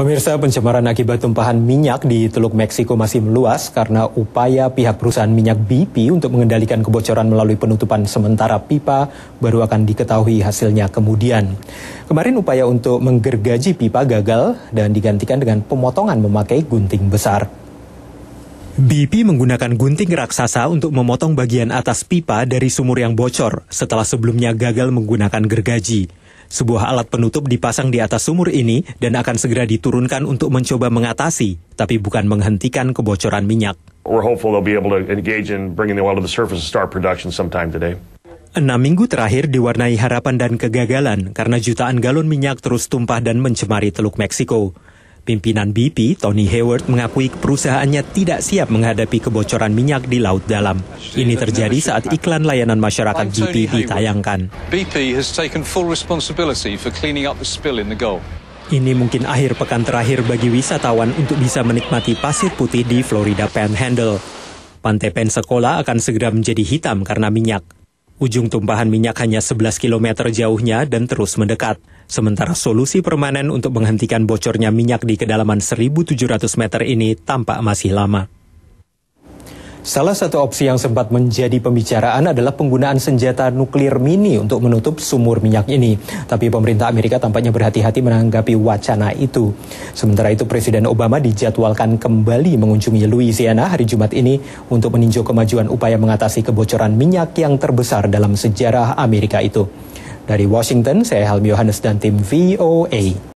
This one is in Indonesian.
Pemirsa, pencemaran akibat tumpahan minyak di Teluk Meksiko masih meluas karena upaya pihak perusahaan minyak BP untuk mengendalikan kebocoran melalui penutupan sementara pipa baru akan diketahui hasilnya kemudian. Kemarin upaya untuk menggergaji pipa gagal dan digantikan dengan pemotongan memakai gunting besar. BP menggunakan gunting raksasa untuk memotong bagian atas pipa dari sumur yang bocor setelah sebelumnya gagal menggunakan gergaji. Sebuah alat penutup dipasang di atas sumur ini dan akan segera diturunkan untuk mencoba mengatasi, tapi bukan menghentikan kebocoran minyak. Enam minggu terakhir diwarnai harapan dan kegagalan karena jutaan galon minyak terus tumpah dan mencemari Teluk Meksiko. Pimpinan BP, Tony Hayward, mengakui perusahaannya tidak siap menghadapi kebocoran minyak di Laut Dalam. Ini terjadi saat iklan layanan masyarakat BP ditayangkan. BP has taken full responsibility for cleaning up the spill in the Gulf. Ini mungkin akhir pekan terakhir bagi wisatawan untuk bisa menikmati pasir putih di Florida Panhandle. Pantai Pensacola akan segera menjadi hitam karena minyak. Ujung tumpahan minyak hanya 11 km jauhnya dan terus mendekat. Sementara solusi permanen untuk menghentikan bocornya minyak di kedalaman 1.700 meter ini tampak masih lama. Salah satu opsi yang sempat menjadi pembicaraan adalah penggunaan senjata nuklir mini untuk menutup sumur minyak ini. Tapi pemerintah Amerika tampaknya berhati-hati menanggapi wacana itu. Sementara itu Presiden Obama dijadwalkan kembali mengunjungi Louisiana hari Jumat ini untuk meninjau kemajuan upaya mengatasi kebocoran minyak yang terbesar dalam sejarah Amerika itu. Dari Washington, saya Helmi Yohanes dan tim VOA.